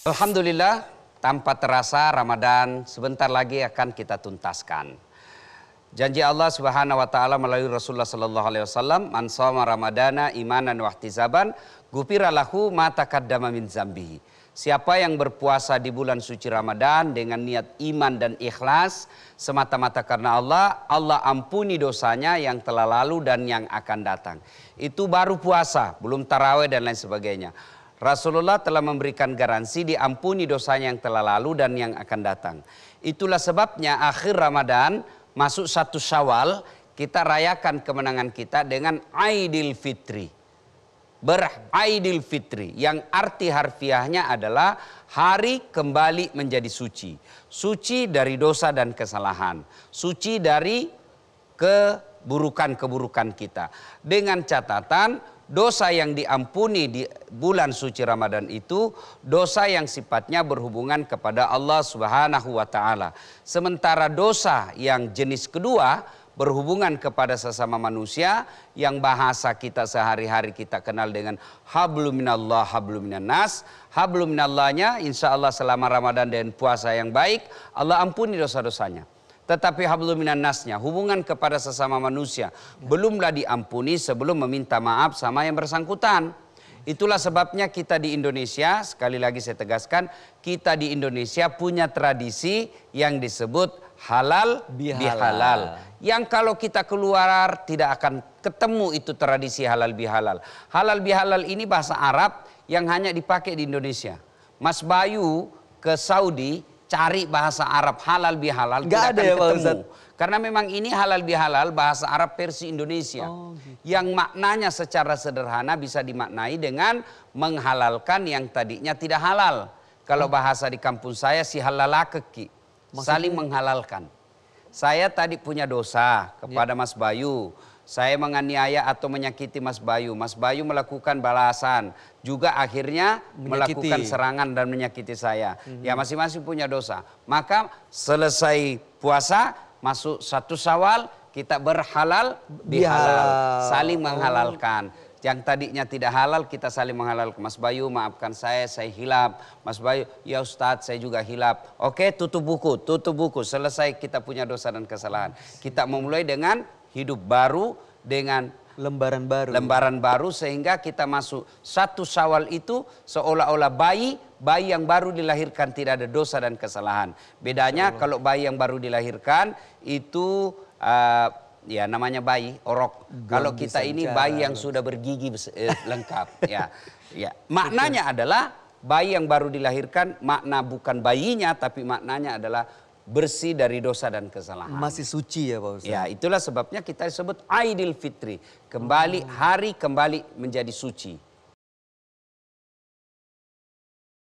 Alhamdulillah, tanpa terasa Ramadan sebentar lagi akan kita tuntaskan. Janji Allah Subhanahu wa taala melalui Rasulullah sallallahu alaihi wasallam, "Man shoma Ramadana imanan wa ihtizaban, gufira lahu ma taqaddama min zambihi." Siapa yang berpuasa di bulan suci Ramadan dengan niat iman dan ikhlas semata-mata karena Allah, Allah ampuni dosanya yang telah lalu dan yang akan datang. Itu baru puasa, belum taraweh dan lain sebagainya. Rasulullah telah memberikan garansi diampuni dosanya yang telah lalu dan yang akan datang. Itulah sebabnya akhir Ramadan masuk satu syawal kita rayakan kemenangan kita dengan Aidil Fitri. Beraidil Fitri yang arti harfiahnya adalah hari kembali menjadi suci. Suci dari dosa dan kesalahan. Suci dari keburukan-keburukan kita. Dengan catatan dosa yang diampuni di bulan suci Ramadan itu dosa yang sifatnya berhubungan kepada Allah Subhanahu wa taala. Sementara dosa yang jenis kedua berhubungan kepada sesama manusia yang bahasa kita sehari-hari kita kenal dengan hablum minallah hablum minannas hablum minallahnya insyaallah selama Ramadan dan puasa yang baik Allah ampuni dosa-dosanya. Tetapi hablum minan nasnya, hubungan kepada sesama manusia belumlah diampuni sebelum meminta maaf sama yang bersangkutan. Itulah sebabnya kita di Indonesia, sekali lagi saya tegaskan, kita di Indonesia punya tradisi yang disebut halal bihalal. bihalal. Yang kalau kita keluar tidak akan ketemu itu tradisi halal bihalal. Halal bihalal ini bahasa Arab yang hanya dipakai di Indonesia. Mas Bayu ke Saudi cari bahasa Arab halal bihalal tidak ada akan ya, ketemu. Ustaz. Karena memang ini halal bihalal bahasa Arab versi Indonesia. Oh, gitu. Yang maknanya secara sederhana bisa dimaknai dengan menghalalkan yang tadinya tidak halal. Kalau oh. bahasa di kampung saya si halal keki. Saling menghalalkan. Saya tadi punya dosa kepada ya. Mas Bayu saya menganiaya atau menyakiti Mas Bayu. Mas Bayu melakukan balasan. Juga akhirnya menyakiti. melakukan serangan dan menyakiti saya. Mm -hmm. Ya masing-masing punya dosa. Maka selesai puasa, masuk satu sawal, kita berhalal, dihalal. Ya. Saling menghalalkan oh. yang tadinya tidak halal kita saling menghalalkan. Mas Bayu maafkan saya, saya hilap. Mas Bayu, ya Ustadz saya juga hilap. Oke tutup buku, tutup buku. Selesai kita punya dosa dan kesalahan. Kita memulai dengan hidup baru dengan lembaran baru. Lembaran baru sehingga kita masuk satu sawal itu seolah-olah bayi bayi yang baru dilahirkan tidak ada dosa dan kesalahan. Bedanya kalau bayi yang baru dilahirkan itu uh, ya namanya bayi orok. kalau kita ini bayi yang sudah bergigi eh, lengkap ya. Ya, maknanya adalah bayi yang baru dilahirkan makna bukan bayinya tapi maknanya adalah bersih dari dosa dan kesalahan. Masih suci ya Pak Ustaz? Ya itulah sebabnya kita disebut Aidil Fitri. Kembali hari kembali menjadi suci.